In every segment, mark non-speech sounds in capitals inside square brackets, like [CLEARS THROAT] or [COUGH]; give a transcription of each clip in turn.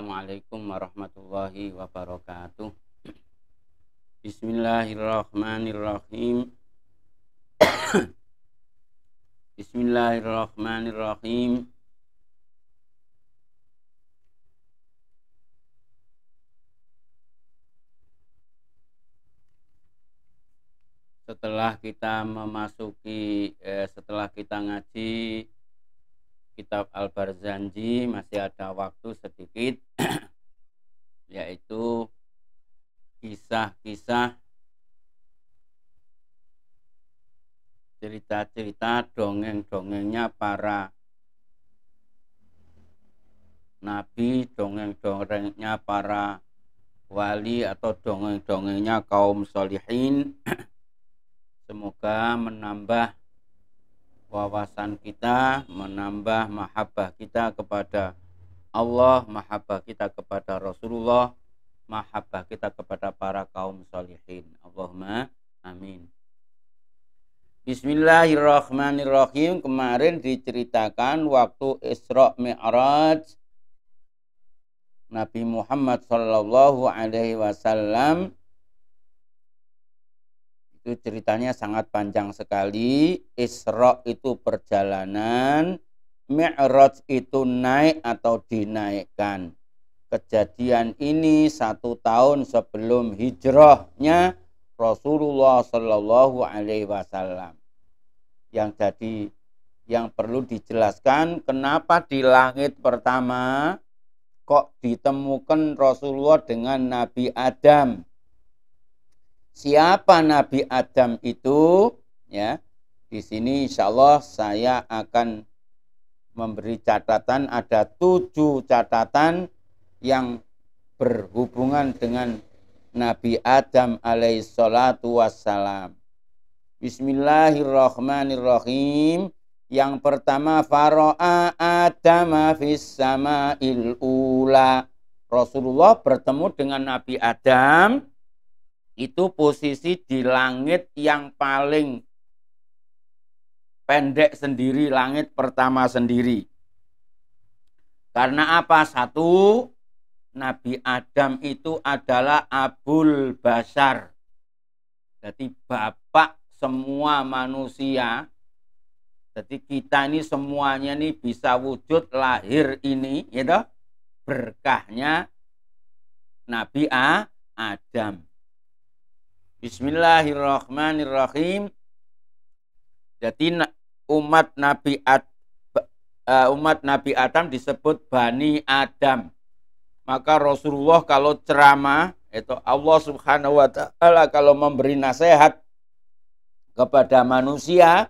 Assalamualaikum warahmatullahi wabarakatuh Bismillahirrahmanirrahim [COUGHS] Bismillahirrahmanirrahim Setelah kita memasuki eh, setelah kita ngaji kitab Al-Barzanji masih ada waktu sedikit [CLEARS THROAT] yaitu kisah-kisah cerita-cerita dongeng-dongengnya para nabi, dongeng-dongengnya para wali atau dongeng-dongengnya kaum solihin [CLEARS THROAT] semoga menambah wawasan kita, menambah mahabbah kita kepada Allah, mahabbah kita kepada Rasulullah, mahabbah kita kepada para kaum salihin. Allahumma amin. Bismillahirrahmanirrahim. Kemarin diceritakan waktu Isra Mi'raj Nabi Muhammad Shallallahu alaihi wasallam itu ceritanya sangat panjang sekali. Isra itu perjalanan, Mi'raj itu naik atau dinaikkan. Kejadian ini satu tahun sebelum hijrahnya Rasulullah Shallallahu Alaihi Wasallam. Yang jadi yang perlu dijelaskan kenapa di langit pertama kok ditemukan Rasulullah dengan Nabi Adam siapa Nabi Adam itu ya di sini insya Allah saya akan memberi catatan ada tujuh catatan yang berhubungan dengan Nabi Adam alaihissalatu wassalam. Bismillahirrahmanirrahim. Yang pertama Faro'a Adam fis sama ula. Rasulullah bertemu dengan Nabi Adam itu posisi di langit yang paling pendek sendiri, langit pertama sendiri. Karena apa? Satu, Nabi Adam itu adalah Abul Basar. Jadi bapak semua manusia. Jadi kita ini semuanya nih bisa wujud lahir ini, gitu. Berkahnya Nabi A, Adam. Bismillahirrahmanirrahim. Jadi umat Nabi Ad, eh, umat Nabi Adam disebut Bani Adam. Maka Rasulullah kalau ceramah itu Allah Subhanahu wa taala kalau memberi nasihat kepada manusia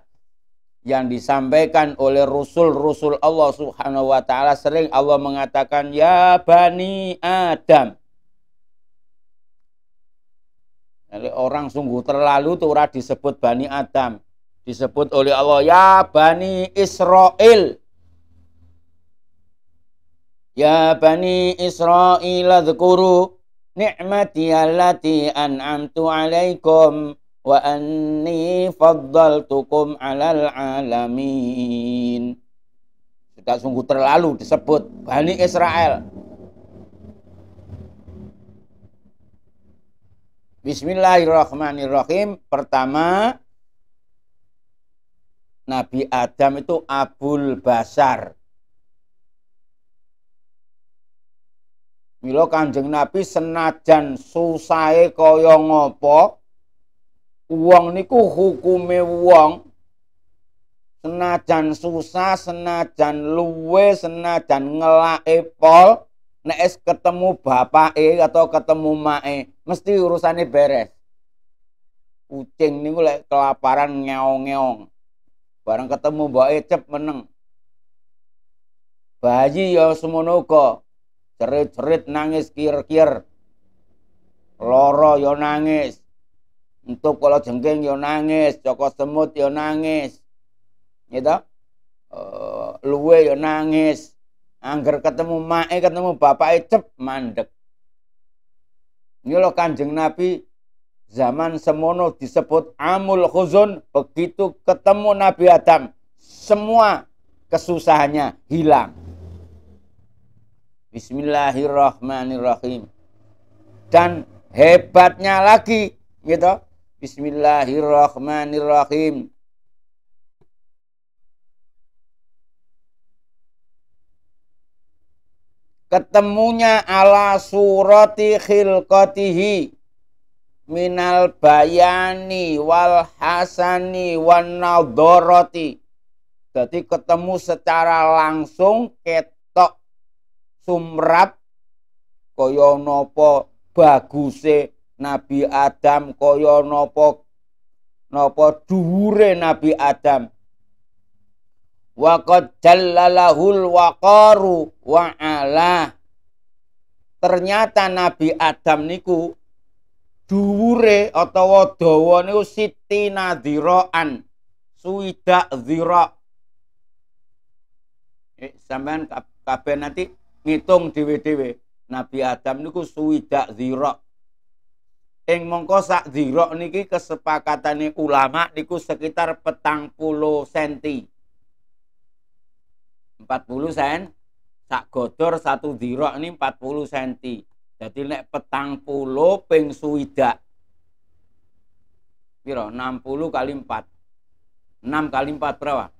yang disampaikan oleh Rasul-Rasul Allah Subhanahu wa taala sering Allah mengatakan ya Bani Adam Orang sungguh terlalu turah disebut Bani Adam. Disebut oleh Allah, ya Bani Israel. Ya Bani Israel adhkuru ni'mati allati an'amtu alaikum wa anni faddaltukum alal alamin. Tidak sungguh terlalu disebut Bani Israel Bismillahirrahmanirrahim. Pertama, Nabi Adam itu Abul Basar. Milo Kanjeng Nabi senajan susai kaya ngopo uang niku hukume uang. senajan susah senajan luwe senajan ngelak pol nek es ketemu E atau ketemu mae mesti urusannya beres kucing nih lek kelaparan ngeong-ngeong Barang ketemu E cep meneng bayi ya semua noko cerit-cerit nangis kir-kir loro yo ya nangis untuk kalau jengking yo ya nangis joko semut yo ya nangis gitu uh, luwe yo nangis Angger ketemu mae, ketemu bapake cep mandek. Nyolo Kanjeng Nabi zaman semono disebut amul khuzun, begitu ketemu Nabi Adam, semua kesusahannya hilang. Bismillahirrahmanirrahim. Dan hebatnya lagi gitu. Bismillahirrahmanirrahim. ketemunya ala surati khilqatihi minal bayani wal hasani wan nadoroti jadi ketemu secara langsung ketok sumrap kaya napa baguse Nabi Adam kaya napa napa dhuwure Nabi Adam qad jallalahul waqaru wa'ala. Ternyata Nabi Adam niku dhuwure utawa dawa niku siti nadhiraan Suwidak dhira. Eh, sampean kabeh nanti ngitung dhewe-dhewe. Nabi Adam niku suwidak dhira. Ing mongko sak dhira niki kesepakatane ulama niku sekitar petang puluh senti. 40 sen sak godor satu dirok ini 40 senti jadi nek petang puluh ping suidak piro 60 kali 4 6 kali 4 berapa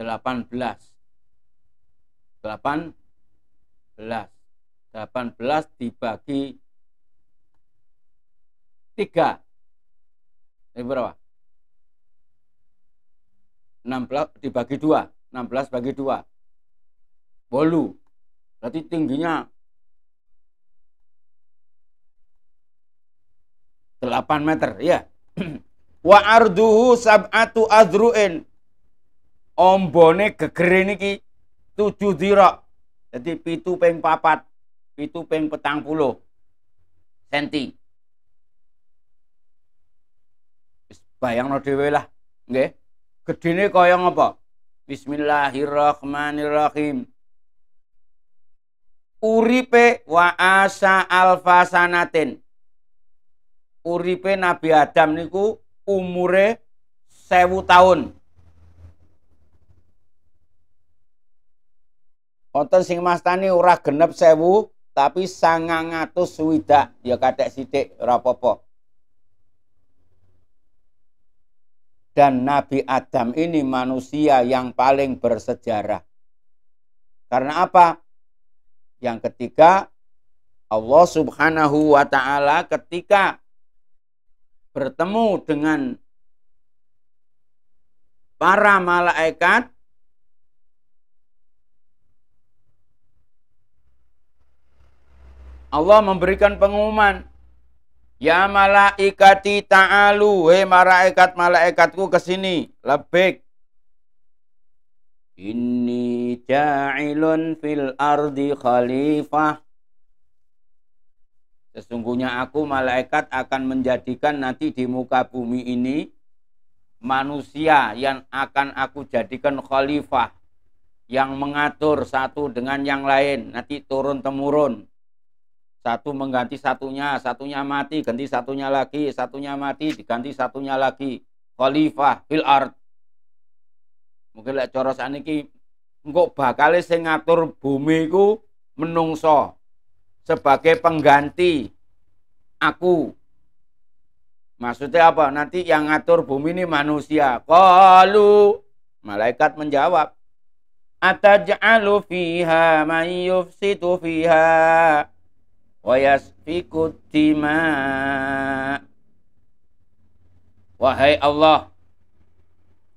18 18 18 dibagi 3 ini berapa 16 dibagi 2 16 bagi 2. Bolu. Berarti tingginya 8 meter, ya. [CLEARS THROAT] Wa arduhu sab'atu azru'in. Ombone gegere niki 7 dirak. Jadi pitu ping papat, pitu ping petang puluh senti. Bayang no dewe lah, gede, Gedine kaya ngapa? Bismillahirrahmanirrahim. Uripe wa asa alfa sanatin. Uripe Nabi Adam niku umure sewu tahun. Wonten sing mastani ora genep sewu tapi sangang atus swidak ya kathek sithik ora apa-apa. dan Nabi Adam ini manusia yang paling bersejarah. Karena apa? Yang ketiga, Allah Subhanahu wa taala ketika bertemu dengan para malaikat Allah memberikan pengumuman Ya malaikati ta'alu, hei malaikat-malaikatku ke sini, lebih. Inni ja'ilun fil ardi khalifah. Sesungguhnya aku malaikat akan menjadikan nanti di muka bumi ini manusia yang akan aku jadikan khalifah yang mengatur satu dengan yang lain nanti turun temurun satu mengganti satunya, satunya mati, ganti satunya lagi, satunya mati, diganti satunya lagi. Khalifah fil art. Mungkin lek cara saniki engko bakal sing ngatur bumi iku menungso sebagai pengganti aku. Maksudnya apa? Nanti yang ngatur bumi ini manusia. Kalu malaikat menjawab, ataj'alu fiha man yufsitu fiha wa yasfiku wahai Allah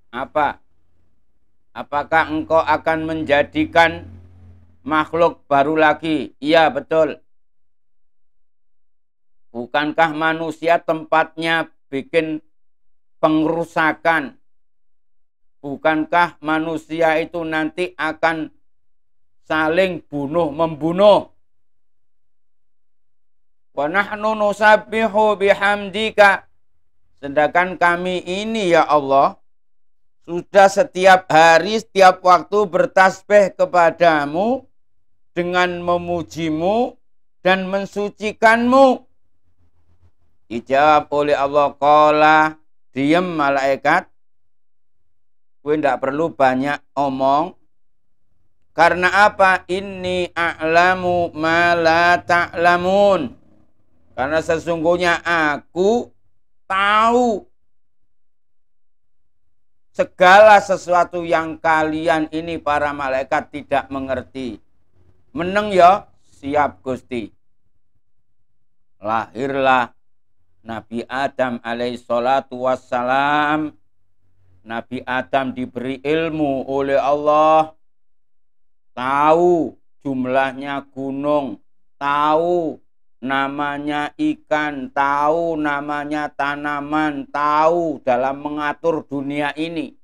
apa apakah engkau akan menjadikan makhluk baru lagi iya betul bukankah manusia tempatnya bikin pengrusakan bukankah manusia itu nanti akan saling bunuh membunuh Wa nahnu nusabbihu bihamdika. Sedangkan kami ini ya Allah sudah setiap hari, setiap waktu bertasbih kepadamu dengan memujimu dan mensucikanmu. Dijawab oleh Allah, Kola, diem malaikat. Gue tidak perlu banyak omong. Karena apa? Ini a'lamu ma la ta'lamun. Karena sesungguhnya aku tahu segala sesuatu yang kalian ini para malaikat tidak mengerti. Meneng ya, siap Gusti. Lahirlah Nabi Adam salatu wassalam. Nabi Adam diberi ilmu oleh Allah. Tahu jumlahnya gunung. Tahu namanya ikan, tahu namanya tanaman, tahu dalam mengatur dunia ini.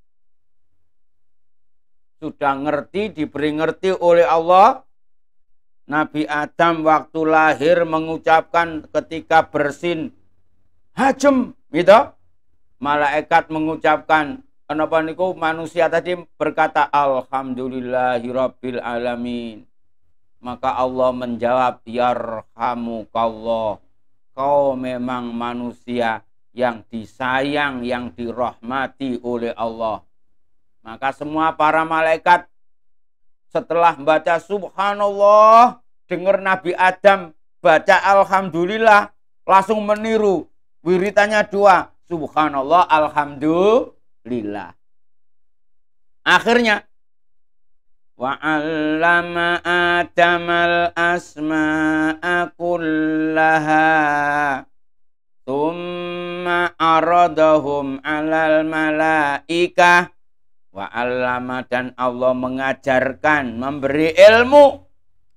Sudah ngerti, diberi ngerti oleh Allah. Nabi Adam waktu lahir mengucapkan ketika bersin, hajem, gitu. Malaikat mengucapkan, kenapa niku manusia tadi berkata, Alhamdulillahirrabbilalamin. Maka Allah menjawab, Allah, Kau memang manusia yang disayang, yang dirahmati oleh Allah. Maka semua para malaikat setelah baca subhanallah, dengar Nabi Adam baca alhamdulillah, langsung meniru. wiritanya dua, subhanallah, alhamdulillah. Akhirnya وعلم آدم الأسماء كلها ثم أردهم على الملائكة Wa'allama dan Allah mengajarkan, memberi ilmu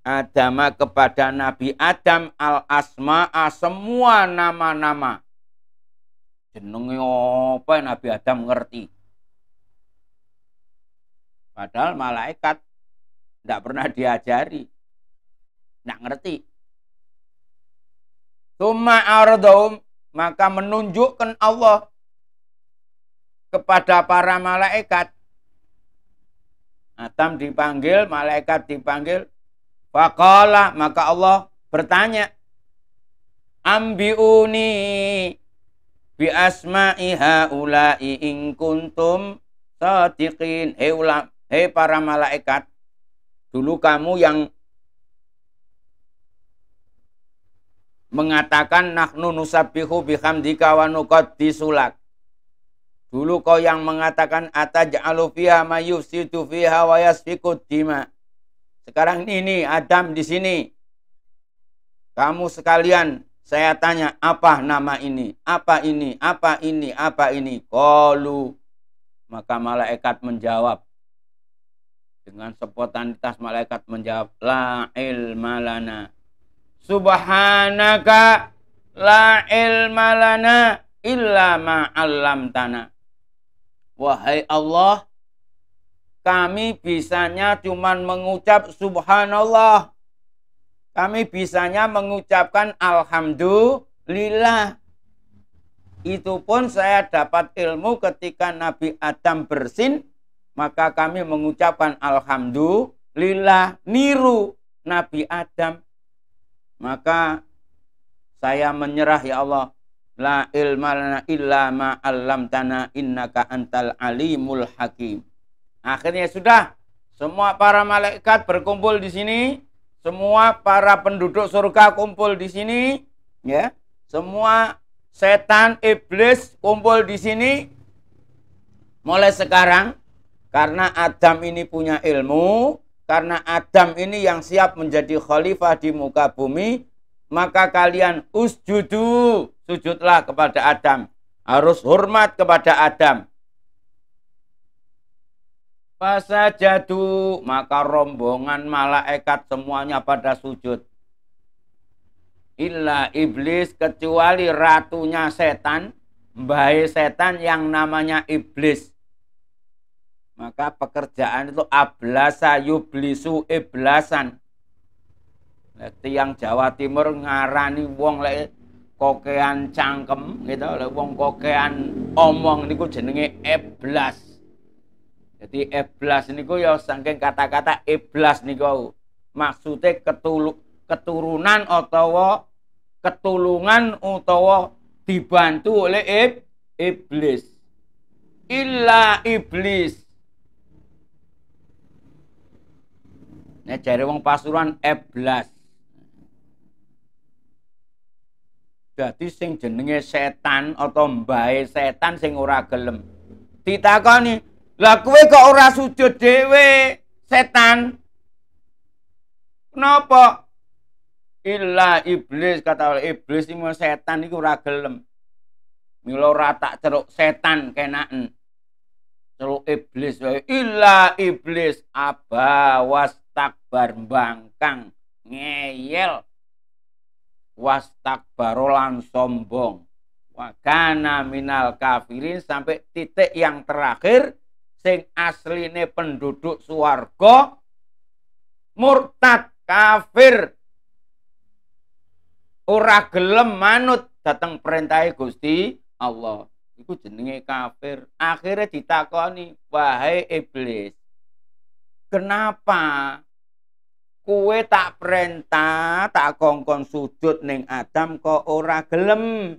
Adama kepada Nabi Adam al-asma'a semua nama-nama. Jenenge apa Nabi Adam ngerti. Padahal malaikat tidak pernah diajari. Tidak ngerti. Tumma ardhum, maka menunjukkan Allah kepada para malaikat. Atam dipanggil, malaikat dipanggil. Fakala, maka Allah bertanya. Ambiuni bi asma'i haula'i in kuntum sadiqin. Hei ulam, hei para malaikat, Dulu kamu yang mengatakan nahnu nusabbihu bihamdika wa nuqaddisulak. Dulu kau yang mengatakan ataj'alu fiha ma fiha wa yasfiku dima. Sekarang ini Adam di sini. Kamu sekalian saya tanya apa nama ini? Apa ini? Apa ini? Apa ini? Kolu. Maka malaikat menjawab dengan spontanitas malaikat menjawab la ilma lana subhanaka la ilma lana illa ma 'allamtana wahai Allah kami bisanya cuman mengucap subhanallah kami bisanya mengucapkan alhamdulillah itu pun saya dapat ilmu ketika Nabi Adam bersin maka kami mengucapkan alhamdulillah niru Nabi Adam maka saya menyerah ya Allah la ilma lana illa ma inna innaka antal alimul hakim akhirnya sudah semua para malaikat berkumpul di sini semua para penduduk surga kumpul di sini ya semua setan iblis kumpul di sini mulai sekarang karena Adam ini punya ilmu, karena Adam ini yang siap menjadi khalifah di muka bumi, maka kalian usjudu, sujudlah kepada Adam. Harus hormat kepada Adam. jatuh, maka rombongan malaikat semuanya pada sujud. Illa iblis kecuali ratunya setan, bayi setan yang namanya iblis. Maka pekerjaan itu ablasa yublisu iblasan. nah, tiang Jawa Timur ngarani wong lek kokean cangkem gitu, lek wong kokean omong niku jenenge iblas. Jadi iblas niku ya saking kata-kata iblas niku maksudnya ketulu, keturunan atau ketulungan atau dibantu oleh iblis. Illa iblis Nek jare wong Pasuruan eblas. Dadi sing jenenge setan atau mbae setan sing ora gelem. Ditakoni, "Lah kowe kok ora sujud dhewe, setan?" Kenapa? Illa iblis kata iblis iki setan itu ora gelem. Milo rata ceruk setan kenaan. Ceruk iblis wae. Illa iblis aba was barbangkang ngeyel barolan sombong wakana minal kafirin sampai titik yang terakhir sing asline penduduk suwargo murtad kafir ora gelem manut datang perintah Gusti Allah iku jenenge kafir akhirnya ditakoni wahai iblis kenapa kue tak perintah tak kongkon sujud neng Adam kok ora gelem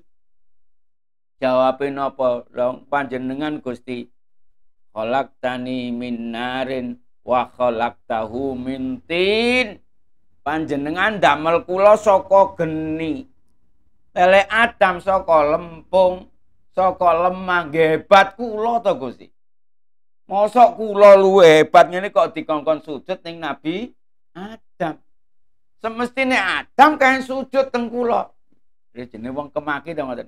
jawabin apa dong panjenengan Gusti kolak tani minarin, wah wa kolak tahu mintin. panjenengan damel kulo soko geni tele Adam soko lempung soko lemah hebat kulo to Gusti mosok kulo luwe hebat ngene kok dikongkon sujud neng Nabi Adam. Semestinya Adam kain sujud tengkulok. Dia Ya uang wong kemaki ta ngoten.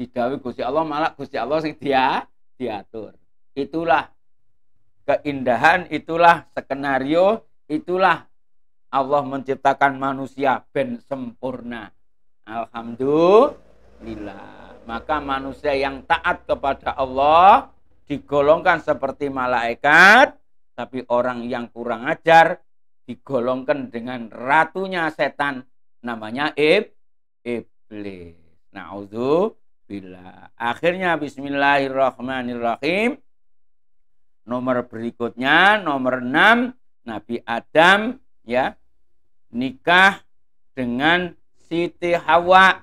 Didawi Gusti Allah malah Gusti Allah sing dia diatur. Itulah keindahan, itulah skenario, itulah Allah menciptakan manusia ben sempurna. Alhamdulillah. Maka manusia yang taat kepada Allah digolongkan seperti malaikat, tapi orang yang kurang ajar digolongkan dengan ratunya setan namanya ib iblis. bila Akhirnya bismillahirrahmanirrahim. Nomor berikutnya nomor 6 Nabi Adam ya nikah dengan Siti Hawa.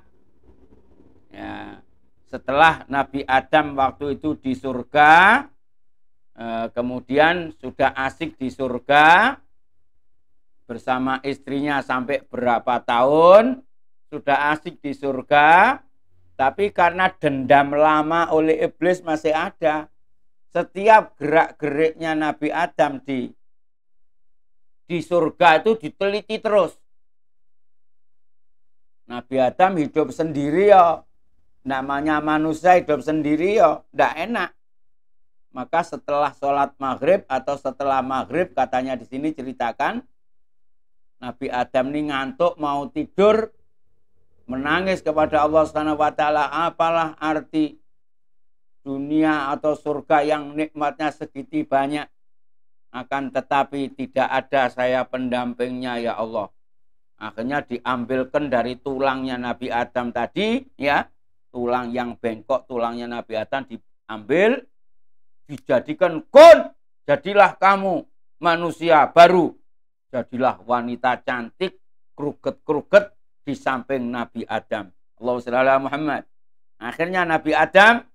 Ya, setelah Nabi Adam waktu itu di surga, eh, kemudian sudah asik di surga, bersama istrinya sampai berapa tahun, sudah asik di surga, tapi karena dendam lama oleh iblis masih ada. Setiap gerak-geriknya Nabi Adam di di surga itu diteliti terus. Nabi Adam hidup sendiri ya. Namanya manusia hidup sendiri ya, tidak enak. Maka setelah sholat maghrib atau setelah maghrib katanya di sini ceritakan Nabi Adam ini ngantuk mau tidur menangis kepada Allah Subhanahu wa taala apalah arti dunia atau surga yang nikmatnya segitu banyak akan tetapi tidak ada saya pendampingnya ya Allah akhirnya diambilkan dari tulangnya Nabi Adam tadi ya tulang yang bengkok tulangnya Nabi Adam diambil dijadikan kun jadilah kamu manusia baru Jadilah wanita cantik, kruket-kruket di samping Nabi Adam. Allah Shallallahu Muhammad. Akhirnya Nabi Adam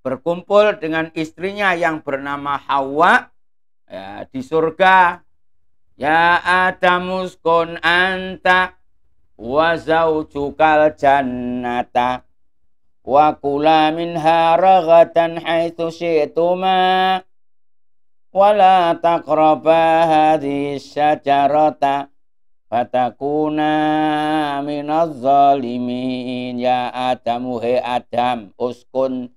berkumpul dengan istrinya yang bernama Hawa ya, di surga. Ya Adamus kun anta wa zaujukal jannata wa kula minha ragatan haitsu syi'tuma wala taqraba هذه syajarata fatakuna minaz zalimin ya Adam he Adam uskun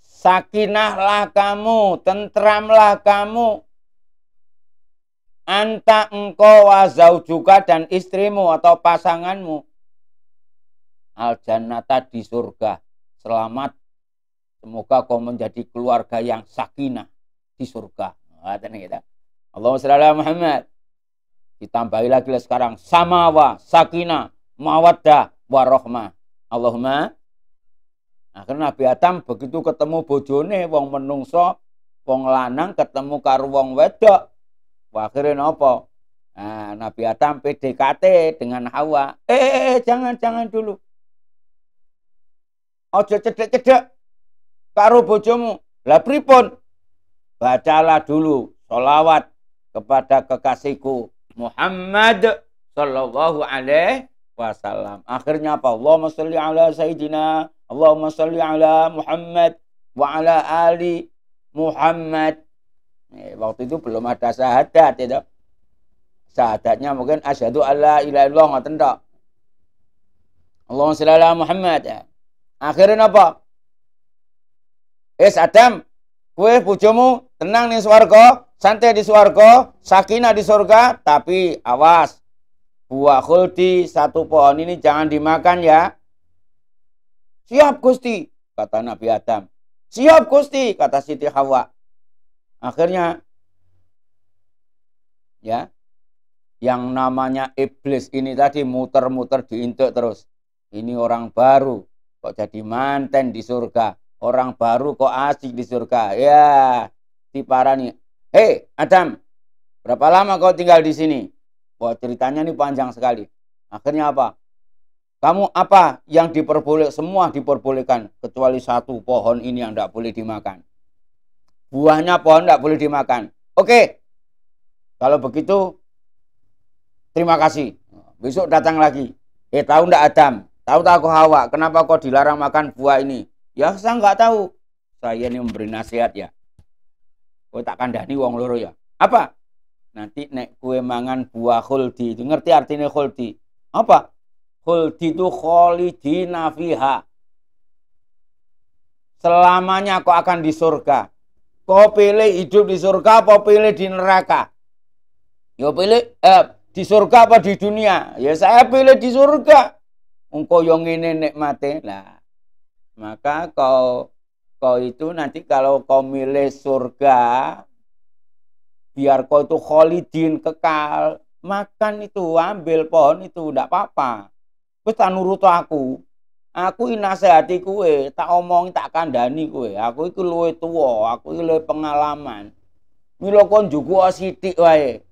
sakinahlah kamu tentramlah kamu anta engkau wazau juga dan istrimu atau pasanganmu al jannata di surga selamat semoga kau menjadi keluarga yang sakinah di surga. Katanya kita. Allahumma shalli Muhammad. Ditambahi lagi lah sekarang samawa, sakinah, wa warohmah. Allahumma nah, Karena Nabi Adam begitu ketemu bojone wong menungso, wong lanang ketemu karo wong wedok. Akhirnya apa? Nah, Nabi Adam PDKT dengan Hawa. Eh, eh, eh jangan jangan dulu. Ojo cedek-cedek karo bojomu. Lah pripun? bacalah dulu sholawat kepada kekasihku Muhammad Sallallahu Alaihi Wasallam. Akhirnya apa? Allahumma salli ala sayidina, Allahumma salli ala Muhammad wa ala ali Muhammad. Eh, waktu itu belum ada syahadat ya. Syahadatnya mungkin asyhadu alla ilaha illallah ngoten tok. Allahumma salli ala Muhammad. Ya. Akhirnya apa? Es Adam, Kue bojomu tenang nih suarko santai di suarko sakinah di surga, tapi awas. Buah khuldi satu pohon ini jangan dimakan ya. Siap Gusti, kata Nabi Adam. Siap Gusti, kata Siti Hawa. Akhirnya ya, yang namanya iblis ini tadi muter-muter diintuk terus. Ini orang baru kok jadi manten di surga. Orang baru kok asik di surga. Ya, nih. Hei, Adam, berapa lama kau tinggal di sini? Wah, ceritanya ini panjang sekali. Akhirnya apa? Kamu apa yang diperboleh? Semua diperbolehkan. Kecuali satu pohon ini yang tidak boleh dimakan. Buahnya pohon tidak boleh dimakan. Oke. Kalau begitu, terima kasih. Besok datang lagi. Eh, tahu tidak Adam? Tahu tak aku Hawa? Kenapa kau dilarang makan buah ini? Ya saya nggak tahu. Saya ini memberi nasihat ya. Kau tak kandhani wong loro ya. Apa? Nanti nek kue mangan buah khuldi itu ngerti artinya khuldi. Apa? Khuldi itu kholidina fiha. Selamanya kau akan di surga. Kau pilih hidup di surga apa pilih di neraka? Yo ya pilih eh, di surga apa di dunia? Ya saya pilih di surga. Engkau yang ini nikmati. Lah, maka kau kau itu nanti kalau kau milih surga, biar kau itu kholidin kekal, makan itu, ambil pohon itu, tidak apa-apa. Wis tak nurut aku. Aku inasehati kue, tak omong, tak kandani kue. Aku itu luwe tua, aku itu luwe pengalaman. Milo kon juga sidik wae.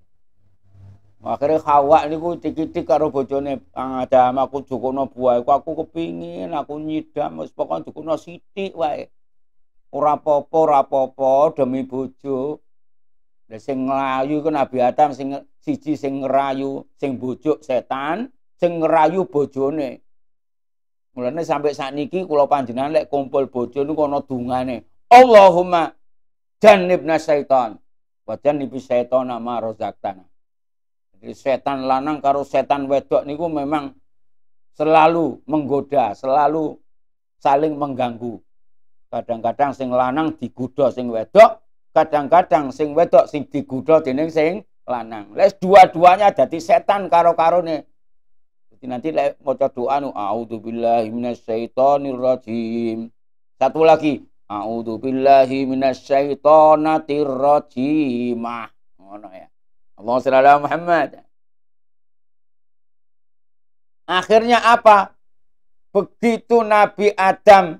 Akhirnya Hawa niku titik-titik karo bojone Kang ah, Adam aku jukono buah iku aku kepingin aku nyidam wis pokoke jukono sithik wae. Ora apa-apa, ora apa-apa demi bojo. Lah sing nglayu iku Nabi Adam sing siji sing ngerayu sing bojuk setan, sing ngerayu bojone. Mulane sampe niki, kula panjenengan lek kumpul bojo niku ana dungane. Allahumma jannibna syaitan wa jannibi nama rozak rozaktana setan lanang karo setan wedok niku memang selalu menggoda, selalu saling mengganggu. Kadang-kadang sing lanang digoda sing wedok, kadang-kadang sing wedok sing digoda dening sing lanang. Les dua-duanya jadi setan karo-karone. Jadi nanti lek maca doa nu auzubillahi minasyaitonirrajim. Satu lagi, auzubillahi minasyaitonir Ngono ya. Allahumma shalli ala Muhammad. Akhirnya apa? Begitu Nabi Adam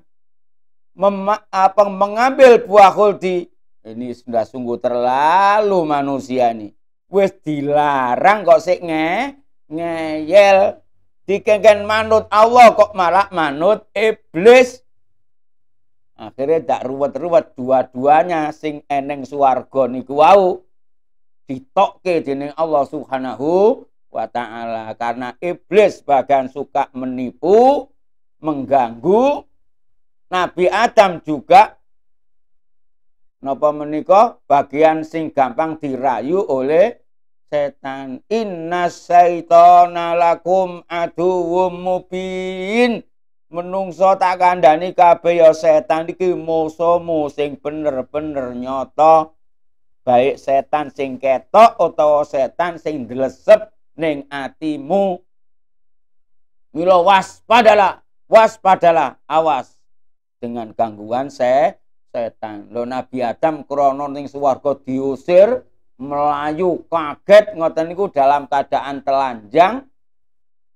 apa, mengambil buah khuldi, ini sudah sungguh terlalu manusia nih. Wes dilarang kok sik nge ngeyel dikengken manut Allah kok malah manut iblis. Akhirnya tak ruwet-ruwet dua-duanya sing eneng swarga niku wau ditokke dening Allah Subhanahu wa taala karena iblis bagian suka menipu, mengganggu Nabi Adam juga napa menika bagian sing gampang dirayu oleh setan inna syaitana lakum aduwwum mubin menungso tak kandhani kabeh ya setan iki musuhmu sing bener-bener nyata baik setan sing ketok utawa setan sing dlesep ning atimu mila waspadalah waspadalah awas dengan gangguan se setan lo Nabi Adam krono ning swarga diusir melayu kaget ngoten niku dalam keadaan telanjang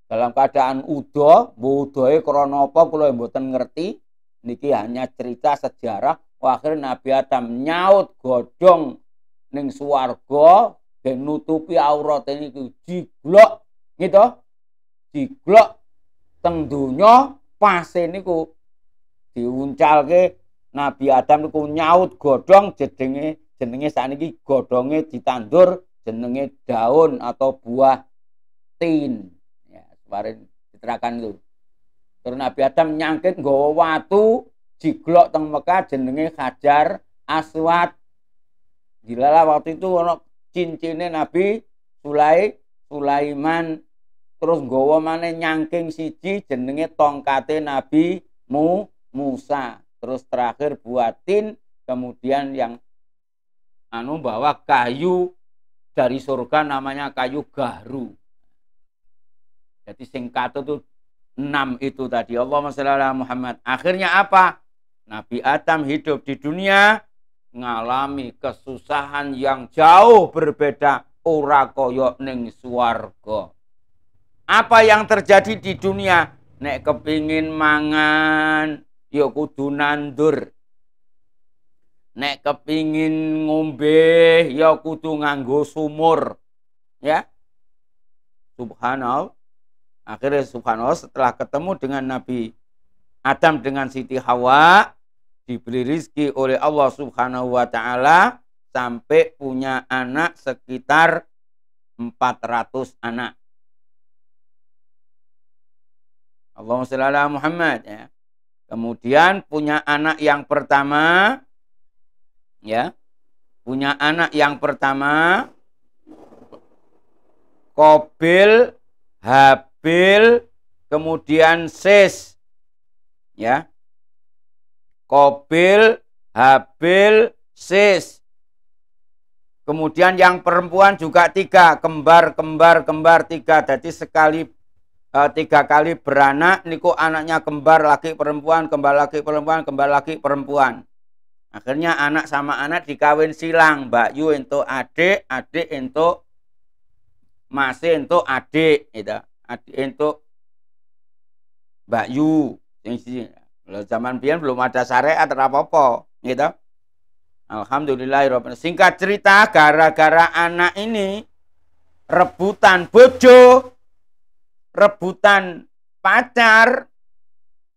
dalam keadaan udo bu krono apa kula ya mboten ngerti niki hanya cerita sejarah akhir Nabi Adam nyaut godong ning swarga ben nutupi aurat niku diglok gitu diglok teng donya pase niku diuncalke Nabi Adam niku nyaut godhong jedenge jenenge sakniki godhonge ditandur jenenge daun atau buah tin ya kemarin diterakan itu terus Nabi Adam nyangkit nggawa watu jiglok teng Mekah jenenge Hajar Aswad Gila lah waktu itu ono cincinnya Nabi Sulai Sulaiman terus gowo mana nyangking siji jenenge tongkate Nabi Mu Musa terus terakhir buatin kemudian yang anu bawa kayu dari surga namanya kayu gahru jadi singkat itu enam itu tadi Allah sholli Muhammad akhirnya apa Nabi Adam hidup di dunia ngalami kesusahan yang jauh berbeda ora kaya ning swarga. Apa yang terjadi di dunia nek kepingin mangan ya kudu nandur. Nek kepingin ngombe ya kudu nganggo sumur. Ya. Subhanallah. Akhirnya subhanallah setelah ketemu dengan Nabi Adam dengan Siti Hawa diberi rizki oleh Allah Subhanahu wa taala sampai punya anak sekitar 400 anak. Allahumma shalli ala Muhammad ya. Kemudian punya anak yang pertama ya. Punya anak yang pertama Kobil, Habil, kemudian Sis ya Kobil, Habil, Sis. Kemudian yang perempuan juga tiga, kembar, kembar, kembar tiga. Jadi sekali e, tiga kali beranak, niku anaknya kembar laki perempuan, kembar laki perempuan, kembar laki perempuan. Akhirnya anak sama anak dikawin silang, Mbak Yu itu adik, adik itu masih itu adik, itu adik itu Mbak Yu. Lalu zaman biar belum ada syariat apa-apa, gitu. Alhamdulillahirobbil Singkat cerita, gara-gara anak ini rebutan bojo, rebutan pacar,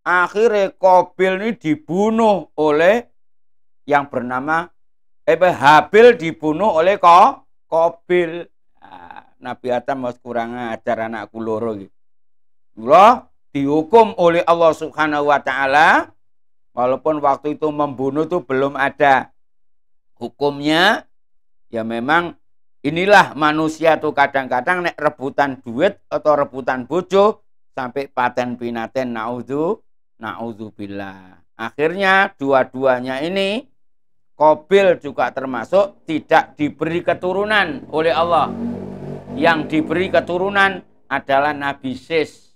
akhirnya Kobil ini dibunuh oleh yang bernama eh Habil dibunuh oleh ko, Kobil. Nah, Nabi Adam harus kurang ajar anak kuloro gitu dihukum oleh Allah Subhanahu wa taala walaupun waktu itu membunuh itu belum ada hukumnya ya memang inilah manusia tuh kadang-kadang nek rebutan duit atau rebutan bojo sampai paten pinaten naudzu naudzubillah akhirnya dua-duanya ini Kobil juga termasuk tidak diberi keturunan oleh Allah. Yang diberi keturunan adalah Nabi Sis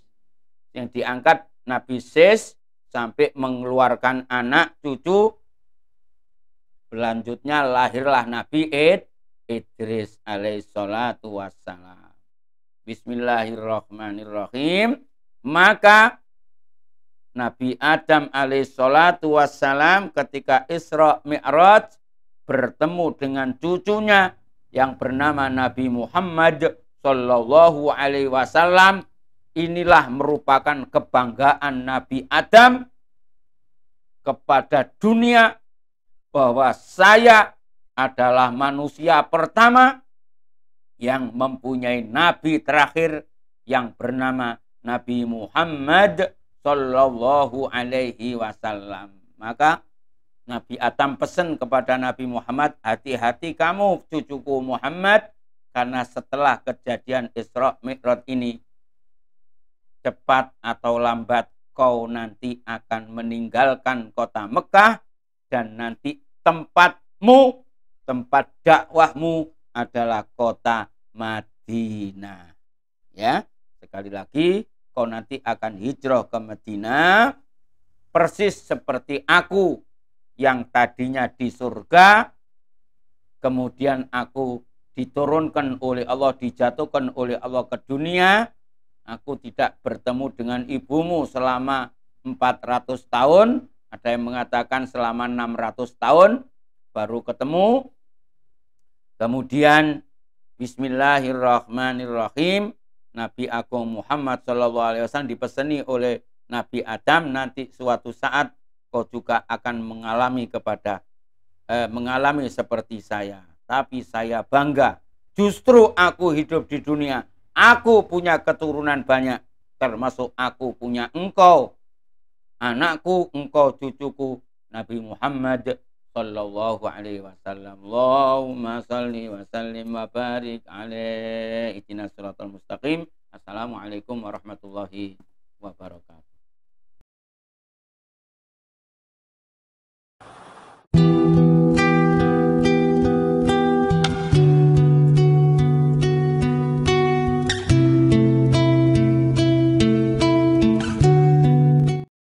yang diangkat Nabi Sis sampai mengeluarkan anak cucu selanjutnya lahirlah Nabi Id Idris alaihissalatu wassalam Bismillahirrahmanirrahim maka Nabi Adam alaihissalatu wassalam ketika Isra Mi'raj bertemu dengan cucunya yang bernama Nabi Muhammad sallallahu alaihi wasallam Inilah merupakan kebanggaan Nabi Adam kepada dunia bahwa saya adalah manusia pertama yang mempunyai nabi terakhir yang bernama Nabi Muhammad sallallahu Alaihi Wasallam. Maka Nabi Adam pesan kepada Nabi Muhammad, hati-hati kamu cucuku Muhammad, karena setelah kejadian Isra Mi'raj ini, cepat atau lambat kau nanti akan meninggalkan kota Mekah dan nanti tempatmu, tempat dakwahmu adalah kota Madinah. Ya, sekali lagi kau nanti akan hijrah ke Madinah persis seperti aku yang tadinya di surga kemudian aku diturunkan oleh Allah, dijatuhkan oleh Allah ke dunia Aku tidak bertemu dengan ibumu selama 400 tahun. Ada yang mengatakan selama 600 tahun baru ketemu. Kemudian Bismillahirrahmanirrahim. Nabi Agung Muhammad SAW Alaihi dipeseni oleh Nabi Adam nanti suatu saat kau juga akan mengalami kepada eh, mengalami seperti saya. Tapi saya bangga. Justru aku hidup di dunia Aku punya keturunan banyak, termasuk aku punya engkau, anakku, engkau cucuku, Nabi Muhammad sallallahu alaihi wasallam. Allahumma salli wa sallim wa barik alaihi. Itina shiratal mustaqim. Assalamualaikum warahmatullahi wabarakatuh. thank you